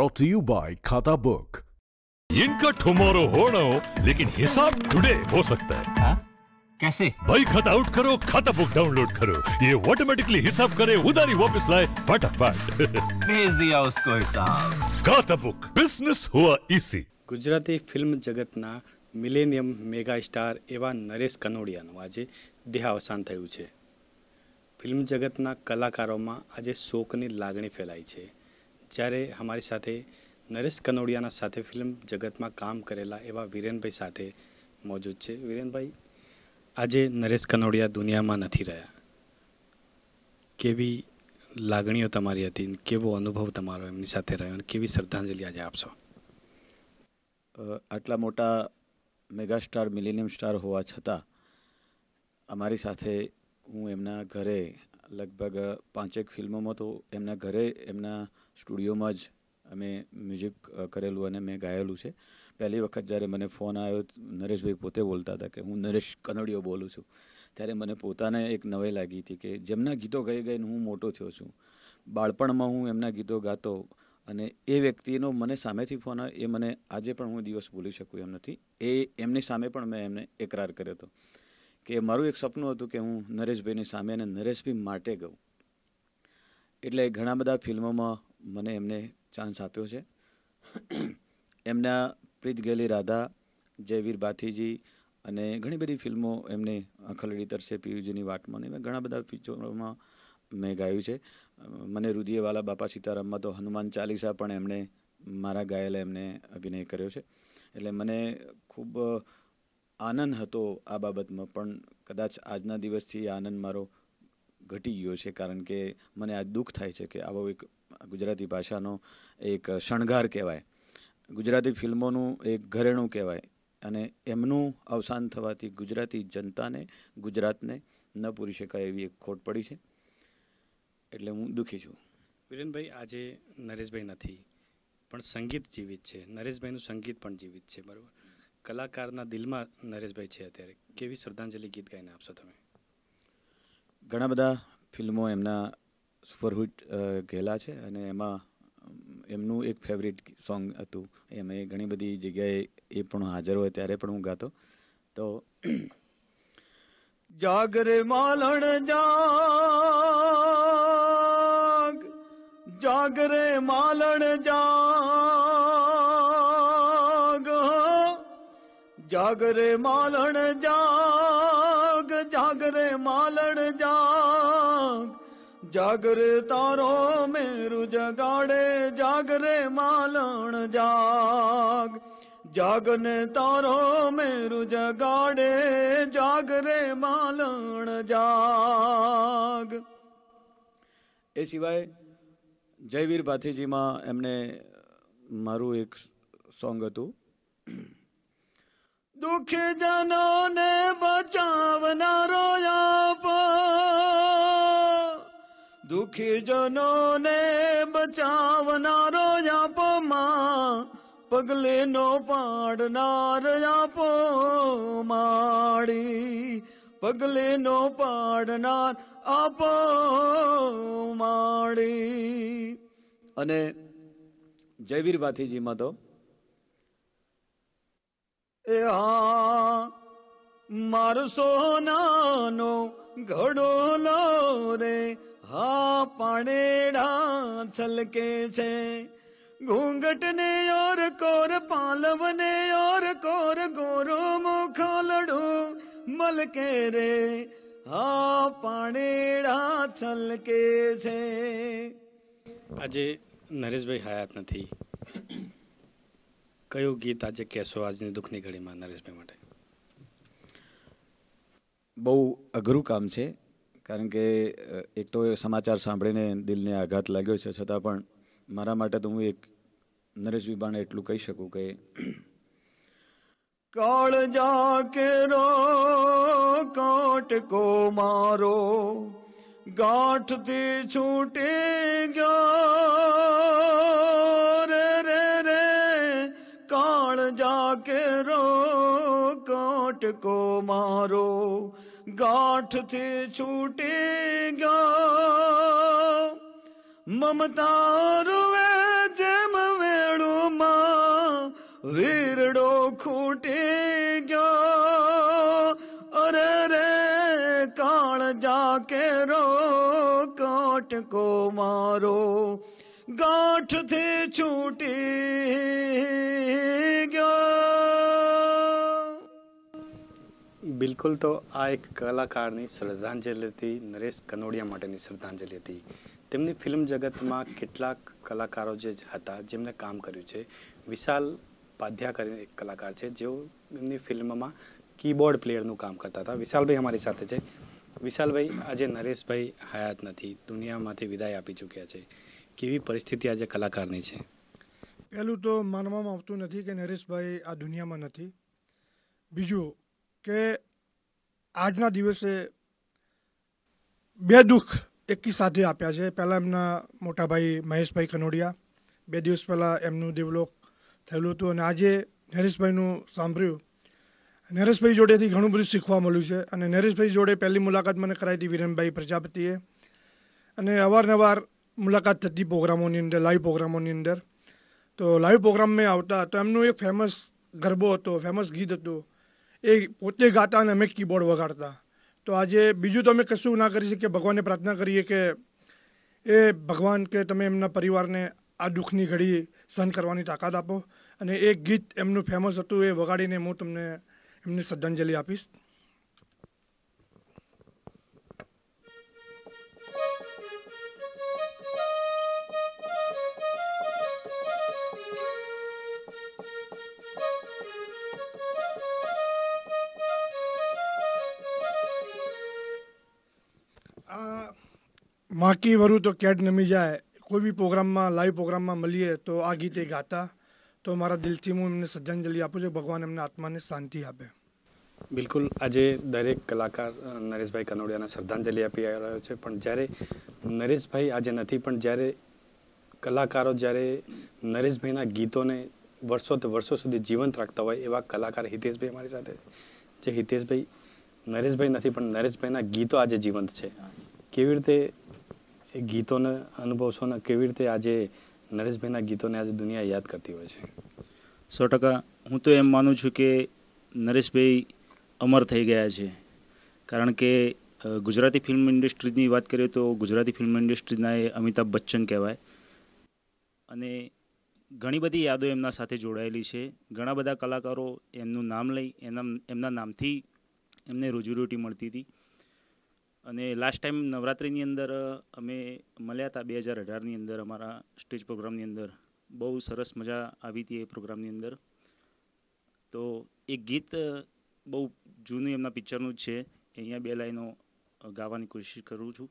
brought to you by Khata Book. इनका tomorrow होना हो लेकिन हिसाब टुडे हो सकता है हा? कैसे भाई खाता आउट करो खाता बुक डाउनलोड करो ये ऑटोमेटिकली हिसाब करे उधारी वापस लाए फटाफट भेज दिया उसको हिसाब खाता बुक बिजनेस हुआ इसी ગુજરાતી ફિલ્મ જગતના મિલેનિયમ મેગા સ્ટાર એવા નરેશ કનોડિયાનું આજે દેહાવસાન થયું છે ફિલ્મ જગતના કલાકારોમાં આજે શોકની લાગણી ફેલાઈ છે જ્યારે અમારી સાથે નરેશ કનોડિયાના સાથે ફિલ્મ જગતમાં કામ કરેલા એવા વિરેનભાઈ સાથે મોજૂદ છે વિરેનભાઈ આજે નરેશ કનોડિયા દુનિયામાં નથી રહ્યા કેવી લાગણીઓ તમારી હતી કેવો અનુભવ તમારો એમની સાથે રહ્યો અને કેવી શ્રદ્ધાંજલિ આજે આપશો આટલા મોટા મેગાસ્ટાર મિલેનિયમ સ્ટાર હોવા છતાં અમારી સાથે હું એમના ઘરે લગભગ પાંચેક ફિલ્મોમાં તો એમના ઘરે એમના સ્ટુડિયોમાં જ અમે મ્યુઝિક કરેલું અને મેં ગાયેલું છે પહેલી વખત જ્યારે મને ફોન આવ્યો નરેશભાઈ પોતે બોલતા હતા કે હું નરેશ કનડિયો બોલું છું ત્યારે મને પોતાને એક નવાઈ લાગી હતી કે જેમના ગીતો ગાઈ ગઈને હું મોટો થયો છું બાળપણમાં હું એમના ગીતો ગાતો અને એ વ્યક્તિનો મને સામેથી ફોન આવ્યો એ મને આજે પણ હું દિવસ ભૂલી શકું એમ નથી એ એમની સામે પણ મેં એમને એકરાર કર્યો હતો કે મારું એક સપનું હતું કે હું નરેશભાઈની સામે અને નરેશભાઈ માટે ગઉં એટલે ઘણા બધા ફિલ્મોમાં મને એમને ચાન્સ આપ્યો છે એમના પ્રીત ગેલી રાધા જયવીર બાથીજી અને ઘણી બધી ફિલ્મો એમને અખલડી તરશે પિયુજીની વાટમાં એવા ઘણા બધા પિક્ચરોમાં મેં ગાયું છે મને રુદિયેવાલા બાપા સીતારામમાં તો હનુમાન ચાલીસા પણ એમણે મારા ગાયેલા એમને અભિનય કર્યો છે એટલે મને ખૂબ આનંદ હતો આ બાબતમાં પણ કદાચ આજના દિવસથી આનંદ મારો ઘટી ગયો છે કારણ કે મને આ દુઃખ થાય છે કે આવો એક ગુજરાતી ભાષાનો એક શણગાર કહેવાય ગુજરાતી ફિલ્મોનું એક ઘરેણું કહેવાય અને એમનું અવસાન થવાથી ગુજરાતી જનતાને ગુજરાતને ન પૂરી શકાય એવી એક ખોટ પડી છે એટલે હું દુઃખી છું વિરેનભાઈ આજે નરેશભાઈ નથી પણ સંગીત જીવિત છે નરેશભાઈનું સંગીત પણ જીવિત છે બરાબર કલાકારના દિલમાં નરેશભાઈ છે અત્યારે કેવી શ્રદ્ધાંજલિ ગીત ગાઈને આપશો તમે ઘણા બધા ફિલ્મો એમના સુપરહિટ ગયેલા છે અને એમાં એમનું એક ફેવરિટ સોંગ હતું એ ઘણી બધી જગ્યાએ એ પણ હાજર હોય ત્યારે પણ હું ગાતો તો જાગરે માલણ જાગ જાગરે માલણ જાગ જાગરે માલણ જાગ જાગરે માલણ જાગ જાગરે તારો મેરુ જગાડે જાગરે માલણ જાગ જાગને તારો મેરુ જગાડે જાગરે માલણ જાગ એ સિવાય જયવીર ભાથીજીમાં એમને મારું એક સોંગ હતું દુઃખી જનોને બચાવનારો આપ દુઃખી જનોને બચાવનારો આપ માં પગલે નો પાડનાર આપો માડી પગલે નો પાડનાર આપો માડી અને જયવીર ભાથીજીમાં તો એ હા મારો સોનાનો ઘડો લો રે હા પાડેડા છલકે છે ઘૂંઘટ ને ઓર કોર પાલવ ને ઓર કોર ગોરો મોખો લડું મલકે રે હા પાડેડા છલકે છે આજે નરેશભાઈ હયાત નથી કયું ગીત આજે કહેશો આજની દુઃખની ઘડીમાં નરેશભાઈ માટે બહુ અઘરું કામ છે કારણ કે એક તો સમાચાર સાંભળીને દિલને આઘાત લાગ્યો છે છતાં પણ મારા માટે તો હું એક નરેશ વિબાને એટલું કહી શકું કે કાળ જા કે કાટકો મારો ગાંઠથી છૂટી ગયા ફટકો મારો ગાંઠથી છૂટી ગયો મમતા જેમ વેળુમાં વીરડો ખૂટી ગયો અરે રે કાળ જાકે રો કાટકો મારો ગાંઠથી છૂટી બિલકુલ તો આ એક કલાકારની શ્રદ્ધાંજલિ હતી નરેશ કનોડિયા માટેની શ્રદ્ધાંજલિ હતી તેમની ફિલ્મ જગતમાં કેટલાક કલાકારો જે હતા જેમને કામ કર્યું છે વિશાલ પાધ્યા કરીને એક કલાકાર છે જેઓ એમની ફિલ્મમાં કીબોર્ડ પ્લેયરનું કામ કરતા હતા વિશાલભાઈ અમારી સાથે છે વિશાલભાઈ આજે નરેશભાઈ હયાત નથી દુનિયામાંથી વિદાય આપી ચૂક્યા છે કેવી પરિસ્થિતિ આજે કલાકારની છે પહેલું તો માનવામાં આવતું નથી કે નરેશભાઈ આ દુનિયામાં નથી બીજું કે આજના દિવસે બે દુઃખ એકી સાથે આપ્યા છે પહેલાં એમના મોટાભાઈ મહેશભાઈ કનોડિયા બે દિવસ પહેલાં એમનું દેવલોક થયેલું હતું અને આજે નરેશભાઈનું સાંભળ્યું નરેશભાઈ જોડેથી ઘણું બધું શીખવા મળ્યું છે અને નરેશભાઈ જોડે પહેલી મુલાકાત મને કરાવી હતી વિરેનભાઈ પ્રજાપતિએ અને અવારનવાર મુલાકાત થતી પ્રોગ્રામોની અંદર લાઈવ પ્રોગ્રામોની અંદર તો લાઈવ પ્રોગ્રામ મેં આવતા તો એમનું એક ફેમસ ગરબો હતો ફેમસ ગીત હતું એ પોતે ગાતા અને અમે કીબોર્ડ વગાડતા તો આજે બીજું તો અમે કશું ના કરી શકીએ ભગવાનને પ્રાર્થના કરીએ કે એ ભગવાન કે તમે એમના પરિવારને આ દુઃખની ઘડી સહન કરવાની તાકાત આપો અને એ ગીત એમનું ફેમસ હતું એ વગાડીને હું તમને એમને શ્રદ્ધાંજલિ આપીશ માકી વરું તો કેટ નમી જાય કોઈ બી પ્રોગ્રામમાં લાઈવ પ્રોગ્રામમાં મળીએ તો આ ગીત એ ગાતા તો મારા દિલથી હું એમને શ્રદ્ધાંજલિ આપું છું ભગવાન એમને આત્માને શાંતિ આપે બિલકુલ આજે દરેક કલાકાર નરેશભાઈ કનોડિયાને શ્રદ્ધાંજલિ આપી રહ્યો છે પણ જ્યારે નરેશભાઈ આજે નથી પણ જ્યારે કલાકારો જ્યારે નરેશભાઈના ગીતોને વર્ષો તો વર્ષો સુધી જીવંત રાખતા હોય એવા કલાકાર હિતેશભાઈ અમારી સાથે જે હિતેશભાઈ નરેશભાઈ નથી પણ નરેશભાઈના ગીતો આજે જીવંત છે કેવી રીતે એ ગીતોને અનુભવશો ને કેવી રીતે આજે નરેશભાઈના ગીતોને આજે દુનિયા યાદ કરતી હોય છે સો ટકા હું તો એમ માનું છું કે નરેશભાઈ અમર થઈ ગયા છે કારણ કે ગુજરાતી ફિલ્મ ઇન્ડસ્ટ્રીની વાત કરીએ તો ગુજરાતી ફિલ્મ ઇન્ડસ્ટ્રીના એ અમિતાભ બચ્ચન કહેવાય અને ઘણી બધી યાદો એમના સાથે જોડાયેલી છે ઘણા બધા કલાકારો એમનું નામ લઈ એના એમના નામથી એમને રોજીરોટી મળતી હતી અને લાસ્ટ ટાઈમ નવરાત્રિની અંદર અમે મળ્યા હતા બે હજાર અઢારની અંદર અમારા સ્ટેજ પ્રોગ્રામની અંદર બહુ સરસ મજા આવી હતી એ પ્રોગ્રામની અંદર તો એ ગીત બહુ જૂનું એમના પિક્ચરનું જ છે અહીંયા બે લાઈનો ગાવાની કોશિશ કરું છું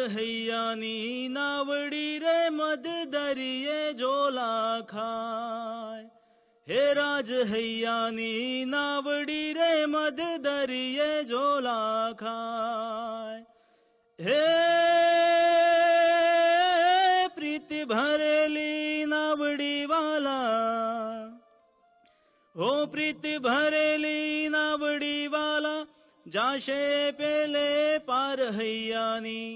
આજ હૈયાની નાવડી રે મધ દરિયે જોલા ખાય હે રાજ હૈયાની નાવડી રે મધ દરિયે જોલા ખાય હે પ્રીતિ ભરેલી નાવડી વાલા હો પ્રીતિ ભરેલી નાવડી વાલા જાશે પેલે પાર હૈયાની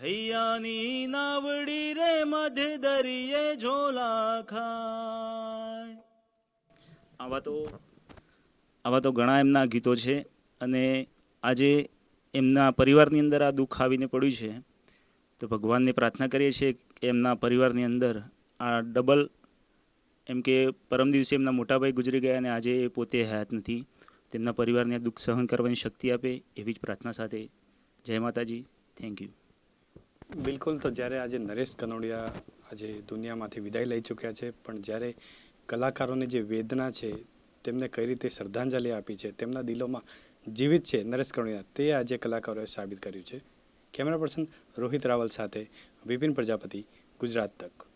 હૈયાની નાવડી રે મધ્ય દરિયે ઝોલા ખાય આવા તો આવા તો ઘણા એમના ગીતો છે અને આજે એમના પરિવારની અંદર આ દુઃખ આવીને પડ્યું છે તો ભગવાનને પ્રાર્થના કરીએ છીએ કે એમના પરિવારની અંદર આ ડબલ એમ કે પરમ દિવસે એમના મોટાભાઈ ગુજરી ગયા અને આજે એ પોતે હયાત નથી તેમના પરિવારને દુઃખ સહન કરવાની શક્તિ આપે એવી જ પ્રાર્થના સાથે જય માતાજી થેન્ક યુ બિલકુલ તો જ્યારે આજે નરેશ કનોડિયા આજે દુનિયામાંથી વિદાય લઈ ચૂક્યા છે પણ જ્યારે કલાકારોની જે વેદના છે તેમને કઈ રીતે શ્રદ્ધાંજલિ આપી છે તેમના દિલોમાં જીવિત છે નરેશ કનોડિયા તે આજે કલાકારોએ સાબિત કર્યું છે કેમેરા પર્સન રોહિત રાવલ સાથે વિપિન પ્રજાપતિ ગુજરાત તક